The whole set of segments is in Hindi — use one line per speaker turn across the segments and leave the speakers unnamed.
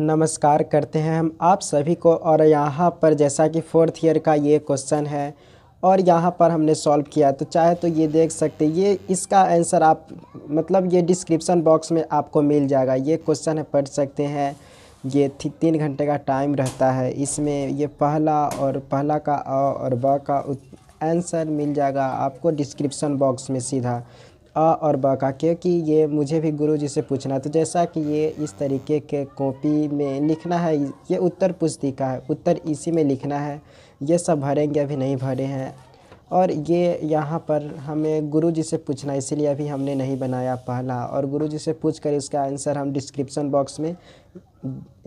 नमस्कार करते हैं हम आप सभी को और यहाँ पर जैसा कि फोर्थ ईयर का ये क्वेश्चन है और यहाँ पर हमने सॉल्व किया तो चाहे तो ये देख सकते ये इसका आंसर आप मतलब ये डिस्क्रिप्शन बॉक्स में आपको मिल जाएगा ये क्वेश्चन है पढ़ सकते हैं ये तीन घंटे का टाइम रहता है इसमें ये पहला और पहला का अ और ब का आंसर मिल जाएगा आपको डिस्क्रिप्शन बॉक्स में सीधा अ और ब का क्योंकि ये मुझे भी गुरु जी से पूछना तो जैसा कि ये इस तरीके के कॉपी में लिखना है ये उत्तर पुस्तिका है उत्तर इसी में लिखना है ये सब भरेंगे अभी नहीं भरे हैं और ये यहाँ पर हमें गुरु जी से पूछना इसीलिए अभी हमने नहीं बनाया पहला और गुरु जी से पूछ कर इसका आंसर हम डिस्क्रिप्सन बॉक्स में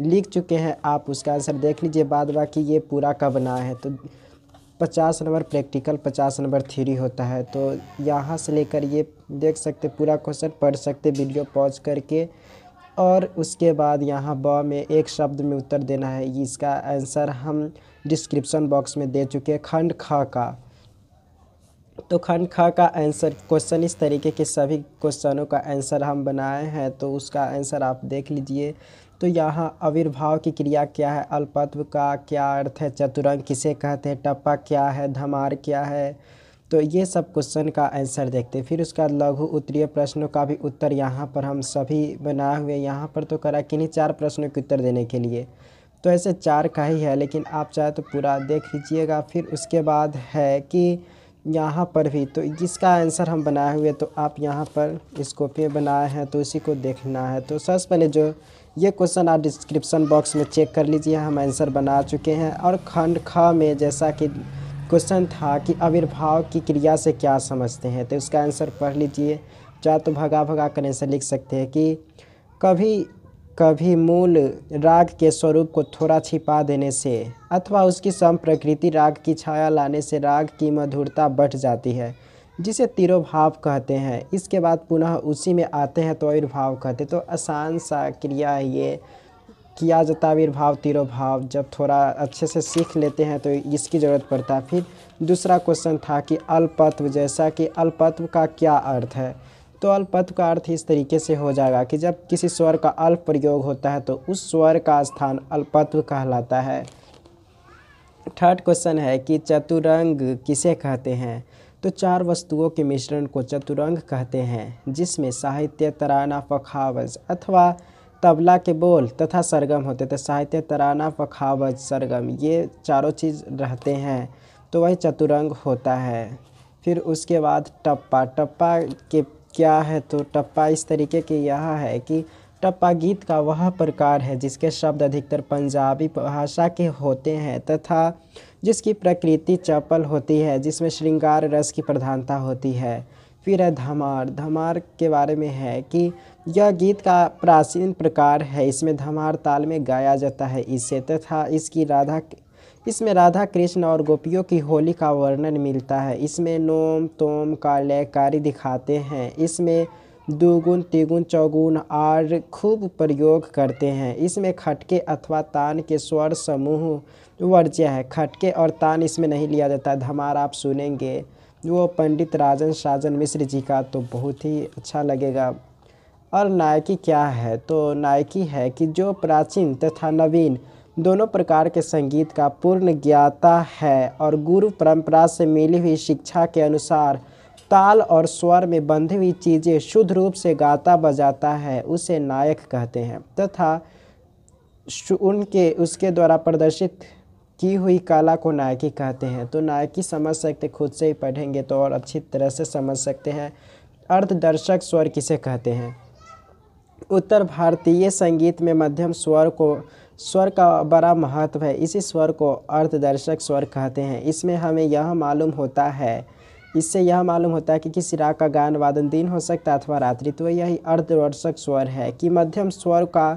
लिख चुके हैं आप उसका आंसर देख लीजिए बाद बाकी ये पूरा का बना है तो पचास नंबर प्रैक्टिकल पचास नंबर थ्योरी होता है तो यहाँ से लेकर ये देख सकते पूरा क्वेश्चन पढ़ सकते वीडियो पॉज करके और उसके बाद यहाँ ब में एक शब्द में उत्तर देना है इसका आंसर हम डिस्क्रिप्शन बॉक्स में दे चुके हैं खंड ख का तो खंड ख का आंसर क्वेश्चन इस तरीके के सभी क्वेश्चनों का आंसर हम बनाए हैं तो उसका आंसर आप देख लीजिए तो यहाँ आविर्भाव की क्रिया क्या है अल्पत्व का क्या अर्थ है चतुरंग किसे कहते हैं टप्पा क्या है धमार क्या है तो ये सब क्वेश्चन का आंसर देखते फिर उसके बाद लघु उत्तरीय प्रश्नों का भी उत्तर यहाँ पर हम सभी बनाए हुए यहाँ पर तो करा किन्हीं चार प्रश्नों के उत्तर देने के लिए तो ऐसे चार का ही है लेकिन आप चाहे तो पूरा देख लीजिएगा फिर उसके बाद है कि यहाँ पर भी तो जिसका आंसर हम बनाए हुए तो आप यहाँ पर इस कॉपी बनाए हैं तो इसी को देखना है तो सबसे पहले जो ये क्वेश्चन आप डिस्क्रिप्सन बॉक्स में चेक कर लीजिए हम आंसर बना चुके हैं और खंड ख में जैसा कि क्वेश्चन था कि आविर्भाव की क्रिया से क्या समझते हैं तो उसका आंसर पढ़ लीजिए चाहे तो भगा भगा कर आंसर लिख सकते हैं कि कभी कभी मूल राग के स्वरूप को थोड़ा छिपा देने से अथवा उसकी सम प्रकृति राग की छाया लाने से राग की मधुरता बढ़ जाती है जिसे तिरोभाव कहते हैं इसके बाद पुनः उसी में आते हैं तो आविर्भाव कहते हैं तो आसान सा क्रिया है ये किया जाता आविर्भाव तिरोभाव जब थोड़ा अच्छे से सीख लेते हैं तो इसकी ज़रूरत पड़ता है फिर दूसरा क्वेश्चन था कि अल्पत्व जैसा कि अल्पत्व का क्या अर्थ है तो अल्पत्व का अर्थ इस तरीके से हो जाएगा कि जब किसी स्वर का अल्प प्रयोग होता है तो उस स्वर का स्थान अल्पत्व कहलाता है थर्ड क्वेश्चन है कि चतुरंग किसे कहते हैं तो चार वस्तुओं के मिश्रण को चतुरंग कहते हैं जिसमें साहित्य तराना फखावज अथवा तबला के बोल तथा सरगम होते थे तो साहित्य तराना फखावज सरगम ये चारों चीज़ रहते हैं तो वह चतुरंग होता है फिर उसके बाद टप्पा टप्पा के क्या है तो टप्पा इस तरीके के यह है कि टप्पा गीत का वह प्रकार है जिसके शब्द अधिकतर पंजाबी भाषा के होते हैं तथा जिसकी प्रकृति चपल होती है जिसमें श्रृंगार रस की प्रधानता होती है फिर है धमार धमार के बारे में है कि यह गीत का प्राचीन प्रकार है इसमें धमार ताल में गाया जाता है इसे तथा इसकी राधा इसमें राधा कृष्ण और गोपियों की होली का वर्णन मिलता है इसमें नोम तोम काले लयकारी दिखाते हैं इसमें दुगुण तिगुन चौगुन आर खूब प्रयोग करते हैं इसमें खटके अथवा तान के स्वर समूह वर्ज्य है खटके और तान इसमें नहीं लिया जाता धमार आप सुनेंगे वो पंडित राजन साजन मिश्र जी का तो बहुत ही अच्छा लगेगा और नायकी क्या है तो नायकी है कि जो प्राचीन तथा नवीन दोनों प्रकार के संगीत का पूर्ण ज्ञाता है और गुरु परंपरा से मिली हुई शिक्षा के अनुसार ताल और स्वर में बंधी हुई चीज़ें शुद्ध रूप से गाता बजाता है उसे नायक कहते हैं तथा उनके उसके द्वारा प्रदर्शित की हुई कला को नायकी कहते हैं तो नायकी समझ सकते खुद से ही पढ़ेंगे तो और अच्छी तरह से समझ सकते हैं अर्धदर्शक स्वर किसे कहते हैं उत्तर भारतीय संगीत में मध्यम स्वर को स्वर का बड़ा महत्व है इसी स्वर को अर्धदर्शक स्वर कहते हैं इसमें हमें यह मालूम होता है इससे यह मालूम होता है कि किसी राग का गायन वादन दिन हो सकता है अथवा रात्रि तो यही अर्धदर्शक स्वर है कि मध्यम स्वर का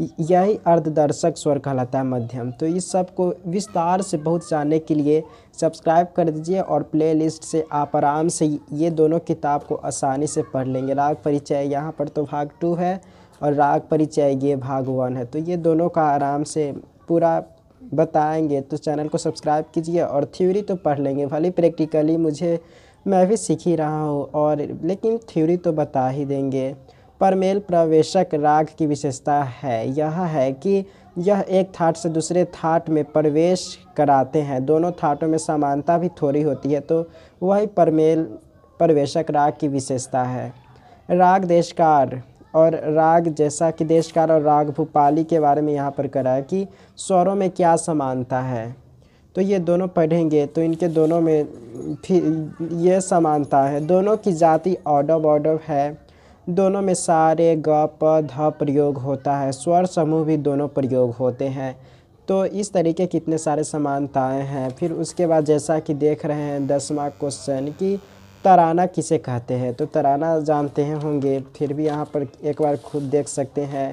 यही अर्धदर्शक स्वर कहलाता है मध्यम तो इस सब को विस्तार से बहुत जानने के लिए सब्सक्राइब कर दीजिए और प्लेलिस्ट से आप आराम से ये दोनों किताब को आसानी से पढ़ लेंगे राग परिचय यहाँ पर तो भाग टू है और राग परिचय ये भाग वन है तो ये दोनों का आराम से पूरा बताएंगे तो चैनल को सब्सक्राइब कीजिए और थ्योरी तो पढ़ लेंगे भले प्रैक्टिकली मुझे मैं भी सीख ही रहा हूँ और लेकिन थ्योरी तो बता ही देंगे परमेल प्रवेशक राग की विशेषता है यह है कि यह एक थाट से दूसरे थाट में प्रवेश कराते हैं दोनों थाटों में समानता भी थोड़ी होती है तो वही परमेल प्रवेशक राग की विशेषता है राग देशकार और राग जैसा कि देशकार और राग भूपाली के बारे में यहाँ पर करा है कि स्वरों में क्या समानता है तो ये दोनों पढ़ेंगे तो इनके दोनों में फिर ये समानता है दोनों की जाति ऑडव ऑडव है दोनों में सारे ग प ध प्रयोग होता है स्वर समूह भी दोनों प्रयोग होते हैं तो इस तरीके कितने सारे समानताएं हैं फिर उसके बाद जैसा कि देख रहे हैं दसवा क्वेश्चन की तराना किसे कहते हैं तो तराना जानते हैं होंगे फिर भी यहाँ पर एक बार खुद देख सकते हैं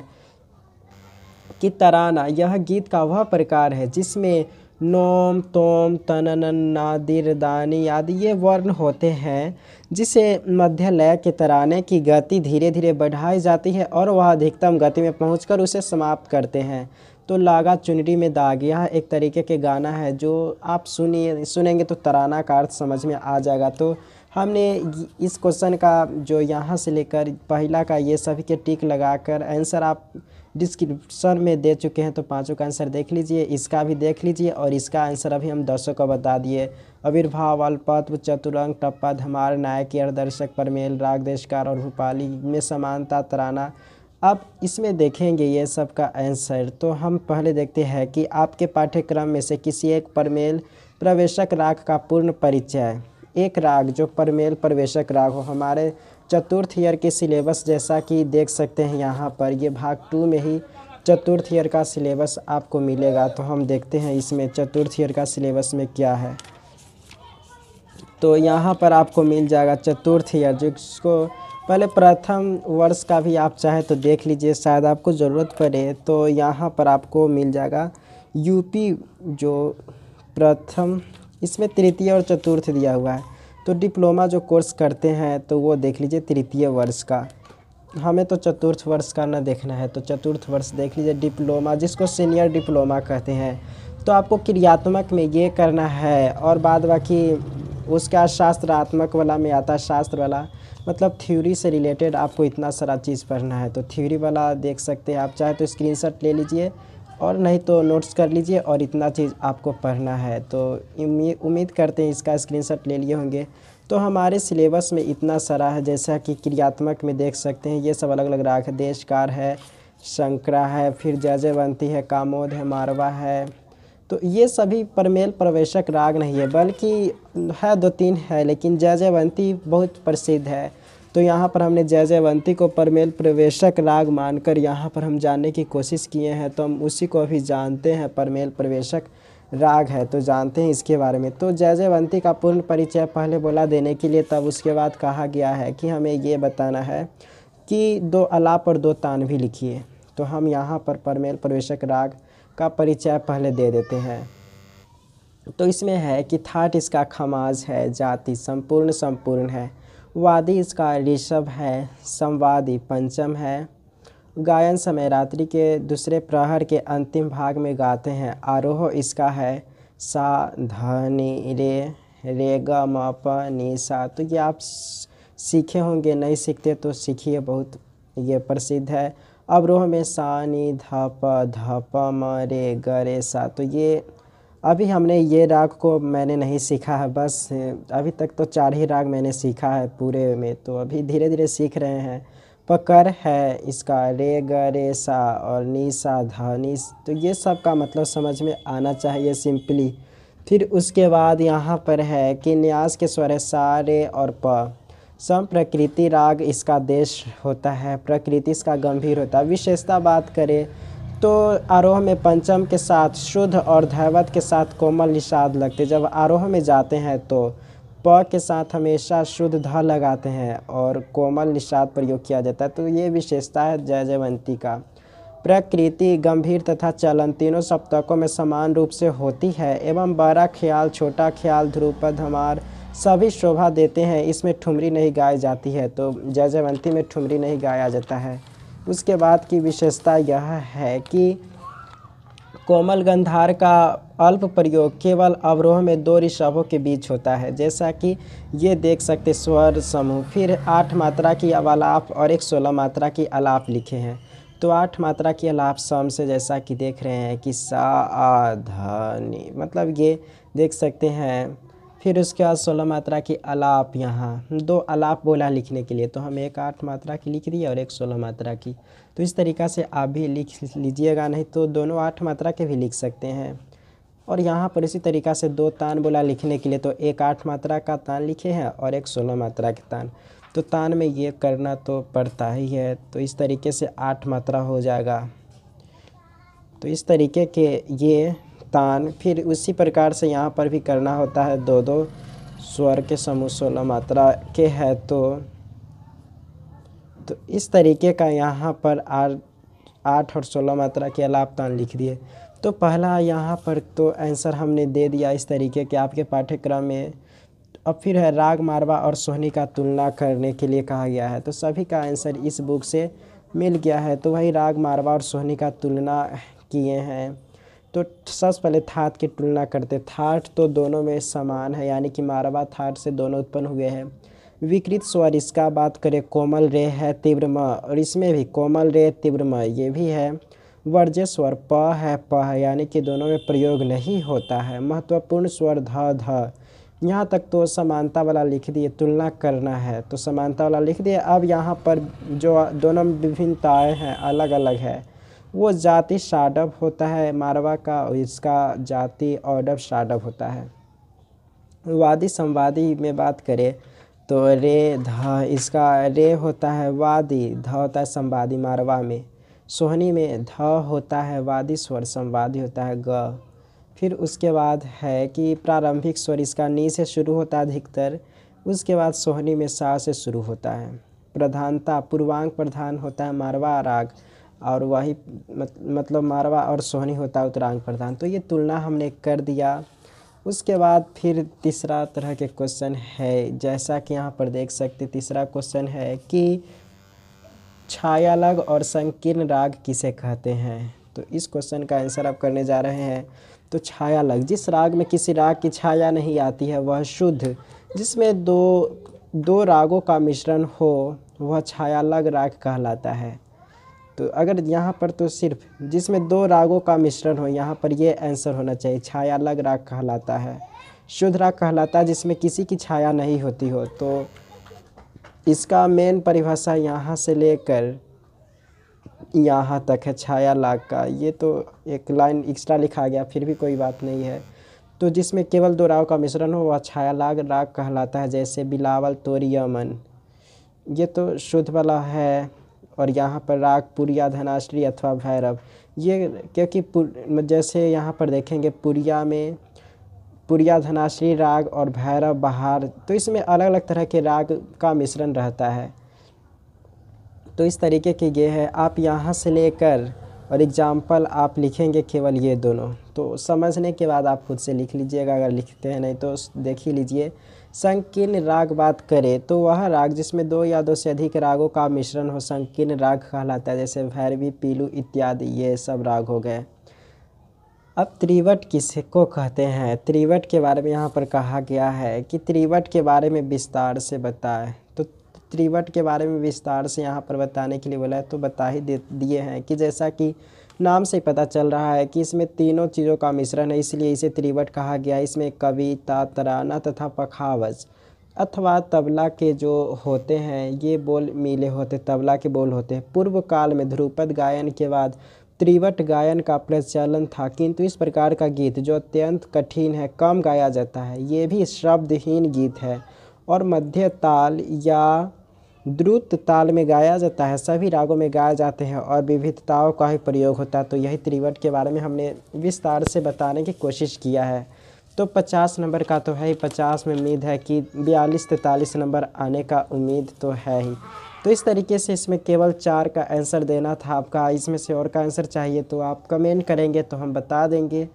कि तराना यह गीत का वह प्रकार है जिसमें नोम तोम तनन नादिर दानी आदि ये वर्ण होते हैं जिसे मध्य लय के तराने की गति धीरे धीरे बढ़ाई जाती है और वह अधिकतम गति में पहुंचकर उसे समाप्त करते हैं तो लागा चुनरी में दाग यह एक तरीके के गाना है जो आप सुनिए सुनेंगे तो तराना का अर्थ समझ में आ जाएगा तो हमने इस क्वेश्चन का जो यहाँ से लेकर पहला का ये सभी के टिक लगाकर आंसर आप डिस्क्रिप्शन में दे चुके हैं तो पांचों का आंसर देख लीजिए इसका भी देख लीजिए और इसका आंसर अभी हम दसों का बता दिए आविर्भाव अल्पत्व चतुरंग टप्पा धमार नायक दर्शक परमेल राग देशकार और भूपाली में समानता तराना आप इसमें देखेंगे ये सब का आंसर तो हम पहले देखते हैं कि आपके पाठ्यक्रम में से किसी एक परमेल प्रवेशक राग का पूर्ण परिचय एक राग जो परमेल प्रवेशक राग हो हमारे चतुर्थ ईयर के सिलेबस जैसा कि देख सकते हैं यहाँ पर ये भाग टू में ही चतुर्थ ईयर का सिलेबस आपको मिलेगा तो हम देखते हैं इसमें चतुर्थ ईयर का सिलेबस में क्या है तो यहाँ पर आपको मिल जाएगा चतुर्थ ईयर जिसको पहले प्रथम वर्ष का भी आप चाहे तो देख लीजिए शायद आपको ज़रूरत पड़े तो यहाँ पर आपको मिल जाएगा यूपी जो प्रथम इसमें तृतीय और चतुर्थ दिया हुआ है तो डिप्लोमा जो कोर्स करते हैं तो वो देख लीजिए तृतीय वर्ष का हमें तो चतुर्थ वर्ष का ना देखना है तो चतुर्थ वर्ष देख लीजिए डिप्लोमा जिसको सीनियर डिप्लोमा कहते हैं तो आपको क्रियात्मक में ये करना है और बाद बाकी उसका शास्त्रात्मक वाला में आता शास्त्र वाला मतलब थ्योरी से रिलेटेड आपको इतना सारा चीज़ पढ़ना है तो थ्योरी वाला देख सकते हैं आप चाहे तो स्क्रीनशॉट ले लीजिए और नहीं तो नोट्स कर लीजिए और इतना चीज़ आपको पढ़ना है तो उम्मीद करते हैं इसका स्क्रीनशॉट ले लिए होंगे तो हमारे सिलेबस में इतना सारा है जैसा कि क्रियात्मक में देख सकते हैं ये सब अलग अलग राग देशकार है शंकरा है फिर जजय है कामोद है मारवा है तो ये सभी परमेल प्रवेशक राग नहीं है बल्कि है दो तीन है लेकिन जजयवंती बहुत प्रसिद्ध है तो यहाँ पर हमने जय जयवंती को परमेल प्रवेशक राग मानकर यहाँ पर हम जानने की कोशिश किए हैं तो हम उसी को अभी जानते हैं परमेल प्रवेशक राग है तो जानते हैं इसके बारे में तो जय जयवंती का पूर्ण परिचय पहले बोला देने के लिए तब उसके बाद कहा गया है कि हमें ये बताना है कि दो अलाप और दो तान भी लिखिए तो हम यहाँ पर परमेल प्रवेशक राग का परिचय पहले दे देते हैं तो इसमें है कि थाट इसका खमाज है जाति संपूर्ण संपूर्ण है वादी इसका ऋषभ है संवादी पंचम है गायन समय रात्रि के दूसरे प्रहर के अंतिम भाग में गाते हैं आरोह इसका है सा धनी रे रे ग म प नी सा तो ये आप सीखे होंगे नहीं सीखते तो सीखिए बहुत ये प्रसिद्ध है अब रोह में सा नी ध प ध प म रे ग रे सा तो ये अभी हमने ये राग को मैंने नहीं सीखा है बस अभी तक तो चार ही राग मैंने सीखा है पूरे में तो अभी धीरे धीरे सीख रहे हैं पकर है इसका रे ग रे सा और नी सा धा नी तो ये सब का मतलब समझ में आना चाहिए सिंपली फिर उसके बाद यहाँ पर है कि न्यास के स्वर सा रे और प सम प्रकृति राग इसका देश होता है प्रकृति इसका गंभीर होता है विशेषता बात करें तो आरोह में पंचम के साथ शुद्ध और धैवत के साथ कोमल निषाद लगते जब आरोह में जाते हैं तो प के साथ हमेशा शुद्ध ध लगाते हैं और कोमल निषाद प्रयोग किया जाता है तो ये विशेषता है जय जयवंती का प्रकृति गंभीर तथा चलन तीनों सप्तकों में समान रूप से होती है एवं बड़ा ख्याल छोटा ख्याल ध्रुपद हमार सभी शोभा देते हैं इसमें ठुमरी नहीं गाई जाती है तो जय जयवंती में ठुमरी नहीं गाया जाता है उसके बाद की विशेषता यह है कि कोमल गंधार का अल्प प्रयोग केवल अवरोह में दो ऋषभों के बीच होता है जैसा कि ये देख सकते स्वर समूह फिर आठ मात्रा की अवालाप और एक सोलह मात्रा की अलाप लिखे हैं तो आठ मात्रा की अलाप सम से जैसा कि देख रहे हैं कि सा आ धनी मतलब ये देख सकते हैं फिर उसके बाद सोलह मात्रा की अलाप यहाँ दो अलाप बोला लिखने के लिए तो हम एक आठ मात्रा की लिख दिए और एक सोलह मात्रा की तो इस तरीक़ा से आप भी लिख लीजिएगा नहीं तो दोनों आठ मात्रा के भी लिख सकते हैं और यहाँ पर इसी तरीक़ा से दो तान बोला लिखने के लिए तो एक आठ मात्रा का तान लिखे हैं और एक सोलह मात्रा के तान तो तान में ये करना तो पड़ता ही है तो इस तरीके से आठ मात्रा हो जाएगा तो इस तरीके के ये स्थान फिर उसी प्रकार से यहाँ पर भी करना होता है दो दो स्वर के समूह सोलह मात्रा के है तो तो इस तरीके का यहाँ पर आठ आठ और सोलह मात्रा के अलापतान लिख दिए तो पहला यहाँ पर तो आंसर हमने दे दिया इस तरीके के आपके पाठ्यक्रम में अब फिर है राग मारवा और सोहनी का तुलना करने के लिए कहा गया है तो सभी का आंसर इस बुक से मिल गया है तो वही राग मारवा और सोहनी का तुलना किए हैं तो सबसे पहले थाट की तुलना करते थाट तो दोनों में समान है यानी कि मारवा थाट से दोनों उत्पन्न हुए हैं विकृत स्वर इसका बात करें कोमल रे है तीव्रम और इसमें भी कोमल रे तीव्रम ये भी है वर्ज्य स्वर प है प है यानी कि दोनों में प्रयोग नहीं होता है महत्वपूर्ण स्वर ध ध यहाँ तक तो समानता वाला लिख दिए तुलना करना है तो समानता वाला लिख दिए अब यहाँ पर जो दोनों विभिन्नताएँ हैं अलग अलग है वो जाति साडव होता है मारवा का इसका जाति औडव साडव होता है वादी संवादी में बात करें तो रे ध इसका रे होता है वादी ध होता है संवादी मारवा में सोहनी में ध होता है वादी स्वर संवादी होता है ग फिर उसके बाद है कि प्रारंभिक स्वर इसका नी से शुरू होता है अधिकतर उसके बाद सोहनी में सा से शुरू होता है प्रधानता पूर्वांग प्रधान होता है मारवा राग और वही मतलब मारवा और सोहनी होता उत्तरांग प्रधान तो ये तुलना हमने कर दिया उसके बाद फिर तीसरा तरह के क्वेश्चन है जैसा कि यहाँ पर देख सकते तीसरा क्वेश्चन है कि छायालग और संकीर्ण राग किसे कहते हैं तो इस क्वेश्चन का आंसर आप करने जा रहे हैं तो छाया लग जिस राग में किसी राग की छाया नहीं आती है वह शुद्ध जिसमें दो दो रागों का मिश्रण हो वह छायालग राग कहलाता है तो अगर यहाँ पर तो सिर्फ जिसमें दो रागों का मिश्रण हो यहाँ पर ये आंसर होना चाहिए छाया अलग राग कहलाता है शुद्ध राग कहलाता है जिसमें किसी की छाया नहीं होती हो तो इसका मेन परिभाषा यहाँ से लेकर यहाँ तक है छाया लाग का ये तो एक लाइन एक्स्ट्रा लिखा गया फिर भी कोई बात नहीं है तो जिसमें केवल दो राग का मिश्रण हो वह छाया लाग राग कहलाता है जैसे बिलावल तोरी अमन ये तो शुद्ध वाला है और यहाँ पर राग पुरिया धनाश्री अथवा भैरव ये क्योंकि जैसे यहाँ पर देखेंगे पुरिया में पुरिया धनाश्री राग और भैरव बहार तो इसमें अलग अलग तरह के राग का मिश्रण रहता है तो इस तरीके के ये है आप यहाँ से लेकर और एग्ज़ाम्पल आप लिखेंगे केवल ये दोनों तो समझने के बाद आप खुद से लिख लीजिएगा अगर लिखते हैं नहीं तो देख ही लीजिए संकीर्ण राग बात करें तो वह राग जिसमें दो या दो से अधिक रागों का मिश्रण हो संकीर्ण राग कहलाता है जैसे भैरवी पीलू इत्यादि ये सब राग हो गए अब त्रिवट किसको कहते हैं त्रिवट के बारे में यहाँ पर कहा गया है कि त्रिवट के बारे में विस्तार से बताएं तो त्रिवट के बारे में विस्तार से यहाँ पर बताने के लिए बोला है तो बता ही दिए हैं कि जैसा कि नाम से पता चल रहा है कि इसमें तीनों चीज़ों का मिश्रण है इसलिए इसे त्रिवट कहा गया इसमें कविता तराना तथा पखावज अथवा तबला के जो होते हैं ये बोल मिले होते तबला के बोल होते हैं पूर्व काल में ध्रुपद गायन के बाद त्रिवट गायन का प्रचलन था किंतु इस प्रकार का गीत जो अत्यंत कठिन है कम गाया जाता है ये भी शब्दहीन गीत है और मध्य ताल या द्रुत ताल में गाया जाता है सभी रागों में गाए जाते हैं और विविधताओं का ही प्रयोग होता है तो यही त्रिवट के बारे में हमने विस्तार से बताने की कोशिश किया है तो 50 नंबर का तो है ही पचास में उम्मीद है कि बयालीस तैंतालीस नंबर आने का उम्मीद तो है ही तो इस तरीके से इसमें केवल चार का आंसर देना था आपका इसमें से और का आंसर चाहिए तो आप कमेंट करेंगे तो हम बता देंगे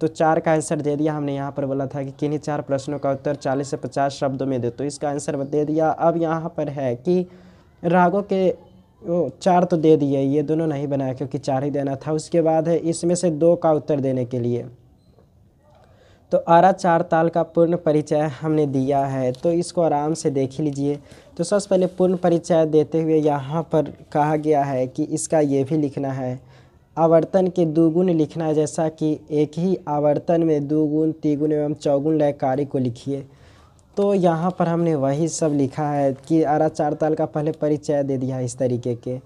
तो चार का आंसर दे दिया हमने यहाँ पर बोला था कि किन्हीं चार प्रश्नों का उत्तर चालीस से पचास शब्दों में दे तो इसका आंसर दे दिया अब यहाँ पर है कि रागों के वो चार तो दे दिए ये दोनों नहीं बनाया क्योंकि चार ही देना था उसके बाद है इसमें से दो का उत्तर देने के लिए तो आरा चार ताल का पूर्ण परिचय हमने दिया है तो इसको आराम से देख लीजिए तो सबसे पहले पूर्ण परिचय देते हुए यहाँ पर कहा गया है कि इसका ये भी लिखना है आवर्तन के दुगुण लिखना है जैसा कि एक ही आवर्तन में दुगुण तिगुण एवं चौगुण लय कार्य को लिखिए तो यहाँ पर हमने वही सब लिखा है कि आरा चार ताल का पहले परिचय दे दिया इस तरीके के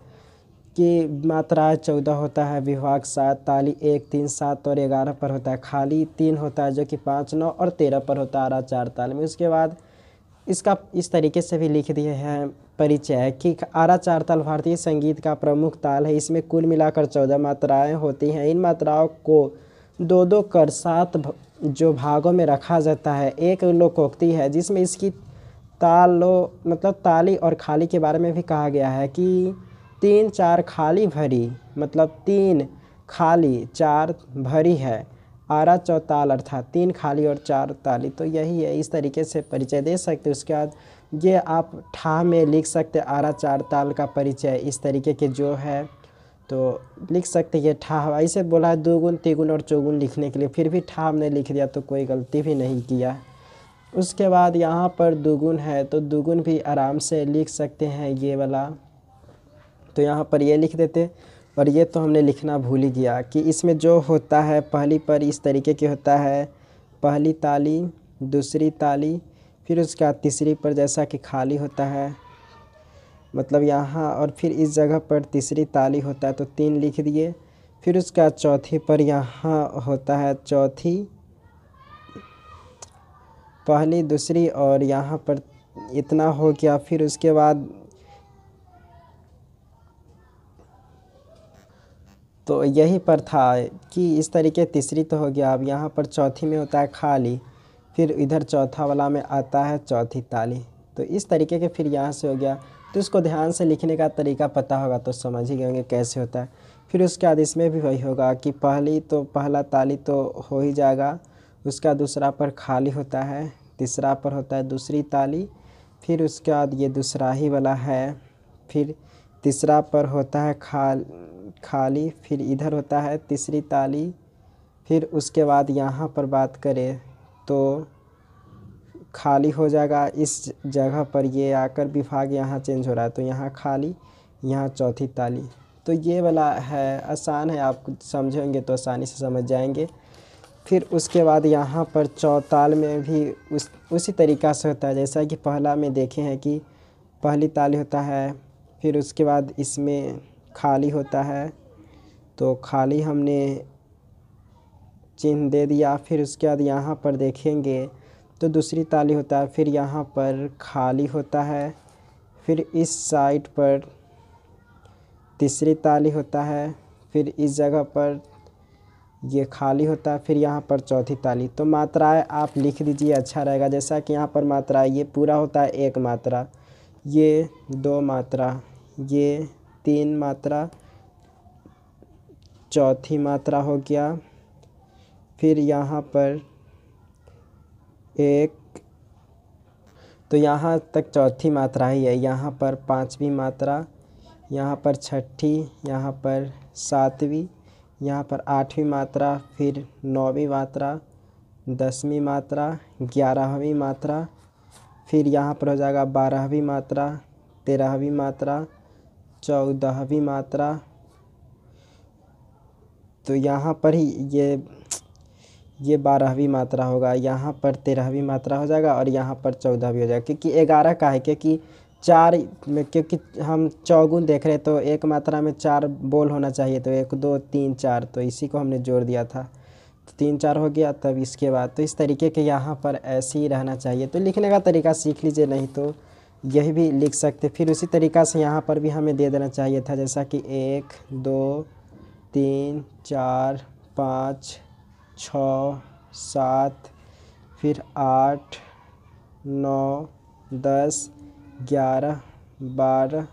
कि मात्रा चौदह होता है विभाग सात ताली एक तीन सात और ग्यारह पर होता है खाली तीन होता है जो कि पाँच नौ और तेरह पर होता है आरा चार ताल में उसके बाद इसका इस तरीके से भी लिख दिए हैं परिचय है किक आरा चार ताल भारतीय संगीत का प्रमुख ताल है इसमें कुल मिलाकर चौदह मात्राएं होती हैं इन मात्राओं को दो दो कर सात जो भागों में रखा जाता है एक लोकोक्ति है जिसमें इसकी तालो मतलब ताली और खाली के बारे में भी कहा गया है कि तीन चार खाली भरी मतलब तीन खाली चार भरी है आरा चौताल अर्थात तीन खाली और चार ताली तो यही है इस तरीके से परिचय दे सकते उसके बाद ये आप ठा में लिख सकते आरा चार ताल का परिचय इस तरीके के जो है तो लिख सकते ये ठा ऐसे बोला है दोगुन तिगुन और चौगुन लिखने के लिए फिर भी ठा हमने लिख दिया तो कोई गलती भी नहीं किया उसके बाद यहाँ पर दुगुन है तो दुगुन भी आराम से लिख सकते हैं ये वाला तो यहाँ पर ये लिख देते और ये तो हमने लिखना भूल ही गया कि इसमें जो होता है पहली पर इस तरीके की होता है पहली ताली दूसरी ताली फिर उसके बाद तीसरी पर जैसा कि खाली होता है मतलब यहाँ और फिर इस जगह पर तीसरी ताली होता है तो तीन लिख दिए फिर उसका चौथी पर यहाँ होता है चौथी पहली दूसरी और यहाँ पर इतना हो गया फिर उसके बाद तो यही पर था कि इस तरीके तीसरी तो हो गया अब यहाँ पर चौथी में होता है खाली फिर इधर चौथा वाला में आता है चौथी ताली तो इस तरीके के फिर यहाँ से हो गया तो इसको ध्यान से लिखने का तरीका पता होगा तो समझ ही गए होंगे कैसे होता है फिर उसके बाद इसमें भी वही होगा कि पहली तो पहला ताली तो हो ही जाएगा उसका दूसरा पर खाली होता है तीसरा पर होता है दूसरी ताली फिर उसके बाद ये दूसरा ही वाला है फिर तीसरा पर होता है खाल खाली फिर इधर होता है तीसरी ताली फिर उसके बाद यहाँ पर बात करें तो खाली हो जाएगा इस जगह पर ये आकर विभाग यहाँ चेंज हो रहा है तो यहाँ खाली यहाँ चौथी ताली तो ये वाला है आसान है आप समझेंगे तो आसानी से समझ जाएंगे फिर उसके बाद यहाँ पर चौताल में भी उस उसी तरीका से होता है जैसा कि पहला में देखे हैं कि पहली ताली होता है फिर उसके बाद इसमें खाली होता है तो खाली हमने चिन्ह दे दिया फिर उसके बाद यहाँ पर देखेंगे तो दूसरी ताली होता है फिर यहाँ पर खाली होता है फिर इस साइड पर तीसरी ताली होता है फिर इस जगह पर ये खाली होता है फिर यहाँ पर चौथी ताली तो मात्राएं आप लिख दीजिए अच्छा रहेगा जैसा कि यहाँ पर मात्रा ये पूरा होता है एक मात्रा ये दो मात्रा ये तीन मात्रा चौथी मात्रा हो गया फिर यहाँ पर एक तो यहाँ तक चौथी मात्रा ही है यहाँ पर पाँचवीं मात्रा यहाँ पर छठी यहाँ पर सातवीं यहाँ पर आठवीं मात्रा फिर नौवीं मात्रा दसवीं मात्रा ग्यारहवीं मात्रा फिर यहाँ पर हो जाएगा बारहवीं मात्रा तेरहवीं मात्रा चौदहवीं मात्रा तो यहाँ पर ही ये ये बारहवीं मात्रा होगा यहाँ पर तेरहवीं मात्रा हो जाएगा और यहाँ पर चौदहवीं हो जाएगा क्योंकि ग्यारह का है क्योंकि चार में क्योंकि हम चौगुन देख रहे तो एक मात्रा में चार बोल होना चाहिए तो एक दो तीन चार तो इसी को हमने जोड़ दिया था तो तीन चार हो गया तब इसके बाद तो इस तरीके के यहाँ पर ऐसे ही रहना चाहिए तो लिखने का तरीका सीख लीजिए नहीं तो यही भी लिख सकते फिर उसी तरीका से यहाँ पर भी हमें दे देना चाहिए था जैसा कि एक दो तीन चार पाँच छ सात फिर आठ नौ दस ग्यारह बारह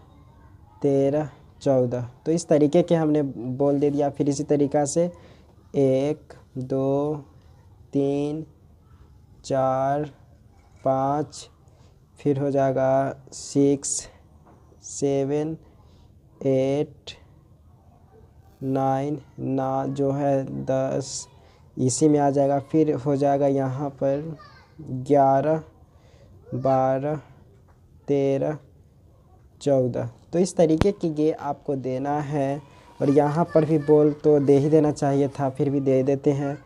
तेरह चौदह तो इस तरीके के हमने बोल दे दिया फिर इसी तरीक़ा से एक दो तीन चार पाँच फिर हो जाएगा सिक्स सेवन एट नाइन ना जो है दस इसी में आ जाएगा फिर हो जाएगा यहाँ पर ग्यारह बारह तेरह चौदह तो इस तरीके की ये आपको देना है और यहाँ पर भी बोल तो दे ही देना चाहिए था फिर भी दे देते हैं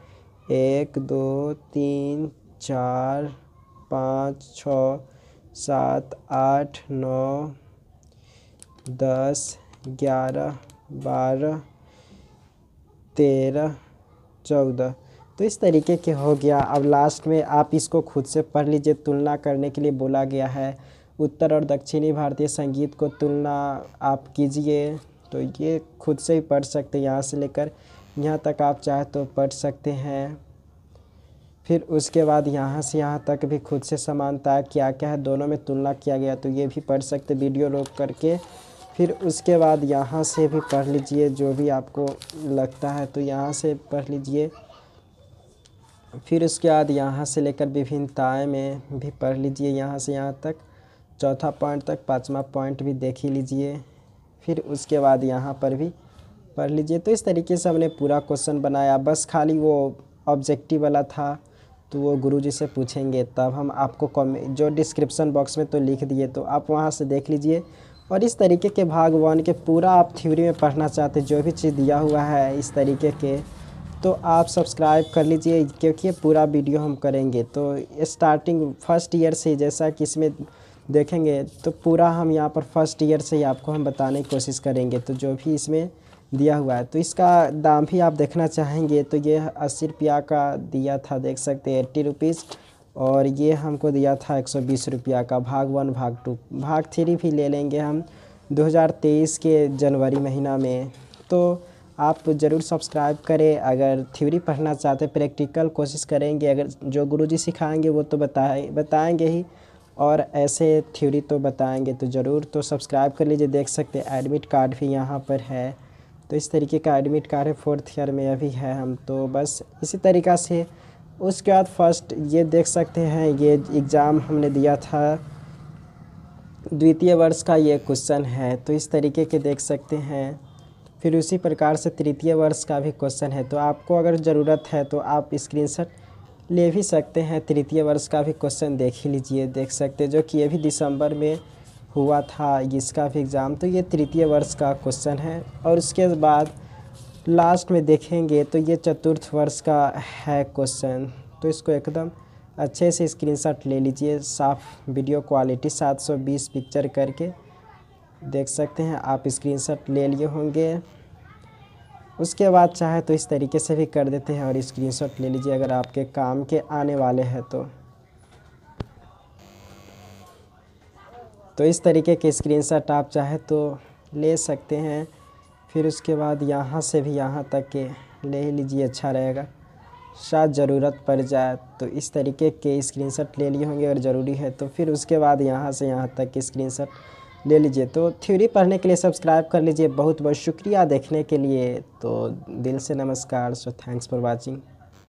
एक दो तीन चार पाँच छ सात आठ नौ दस ग्यारह बारह तेरह चौदह तो इस तरीके के हो गया अब लास्ट में आप इसको खुद से पढ़ लीजिए तुलना करने के लिए बोला गया है उत्तर और दक्षिणी भारतीय संगीत को तुलना आप कीजिए तो ये खुद से ही पढ़ सकते हैं यहाँ से लेकर यहाँ तक आप चाहे तो पढ़ सकते हैं फिर उसके बाद यहाँ से यहाँ तक भी खुद से समानता क्या क्या है दोनों में तुलना किया गया तो ये भी पढ़ सकते वीडियो रोक करके फिर उसके बाद यहाँ से भी पढ़ लीजिए जो भी आपको लगता है तो यहाँ से पढ़ लीजिए फिर उसके बाद यहाँ से लेकर विभिन्नताएं में भी पढ़ लीजिए यहाँ से यहाँ तक चौथा पॉइंट तक पाँचवा पॉइंट भी देख ही लीजिए फिर उसके बाद यहाँ पर भी पढ़ लीजिए तो इस तरीके से हमने पूरा क्वेश्चन बनाया बस खाली वो ऑब्जेक्टिव वाला था तो वो गुरु जी से पूछेंगे तब हम आपको जो डिस्क्रिप्सन बॉक्स में तो लिख दिए तो आप वहाँ से देख लीजिए और इस तरीके के भाग वन के पूरा आप थ्योरी में पढ़ना चाहते जो भी चीज़ दिया हुआ है इस तरीके के तो आप सब्सक्राइब कर लीजिए क्योंकि ये पूरा वीडियो हम करेंगे तो स्टार्टिंग फर्स्ट ईयर से जैसा कि इसमें देखेंगे तो पूरा हम यहाँ पर फर्स्ट ईयर से ही आपको हम बताने की कोशिश करेंगे तो जो भी इसमें दिया हुआ है तो इसका दाम भी आप देखना चाहेंगे तो ये अस्सी रुपया का दिया था देख सकते हैं एट्टी रुपीज़ और ये हमको दिया था एक सौ बीस रुपया का भाग वन भाग टू भाग थ्री भी ले लेंगे हम 2023 के जनवरी महीना में तो आप ज़रूर सब्सक्राइब करें अगर थ्योरी पढ़ना चाहते प्रैक्टिकल कोशिश करेंगे अगर जो गुरुजी सिखाएंगे वो तो बताए बताएंगे ही और ऐसे थ्योरी तो बताएंगे तो ज़रूर तो सब्सक्राइब कर लीजिए देख सकते हैं एडमिट कार्ड भी यहाँ पर है तो इस तरीके का एडमिट कार्ड है फोर्थ ईयर में अभी है हम तो बस इसी तरीक़ा से उसके बाद फर्स्ट ये देख सकते हैं ये एग्ज़ाम हमने दिया था द्वितीय वर्ष का ये क्वेश्चन है तो इस तरीके के देख सकते हैं फिर उसी प्रकार से तृतीय वर्ष का भी क्वेश्चन है तो आपको अगर ज़रूरत है तो आप स्क्रीनशॉट ले भी सकते हैं तृतीय वर्ष का भी क्वेश्चन देख ही लीजिए देख सकते हैं जो कि ये भी दिसंबर में हुआ था इसका भी एग्ज़ाम तो ये तृतीय वर्ष का क्वेश्चन है और उसके बाद लास्ट में देखेंगे तो ये चतुर्थ वर्ष का है क्वेश्चन तो इसको एकदम अच्छे से स्क्रीनशॉट ले लीजिए साफ वीडियो क्वालिटी 720 पिक्चर करके देख सकते हैं आप स्क्रीनशॉट ले लिए होंगे उसके बाद चाहे तो इस तरीके से भी कर देते हैं और स्क्रीनशॉट ले लीजिए अगर आपके काम के आने वाले हैं तो तो इस तरीके के स्क्रीनशॉट आप चाहे तो ले सकते हैं फिर उसके बाद यहाँ से भी यहाँ तक के ले लीजिए अच्छा रहेगा शायद ज़रूरत पड़ जाए तो इस तरीके के स्क्रीनशॉट ले लिए होंगे अगर ज़रूरी है तो फिर उसके बाद यहाँ से यहाँ तक स्क्रीन स्क्रीनशॉट ले लीजिए तो थ्योरी पढ़ने के लिए सब्सक्राइब कर लीजिए बहुत बहुत शुक्रिया देखने के लिए तो दिल से नमस्कार सो थैंक्स फॉर वॉचिंग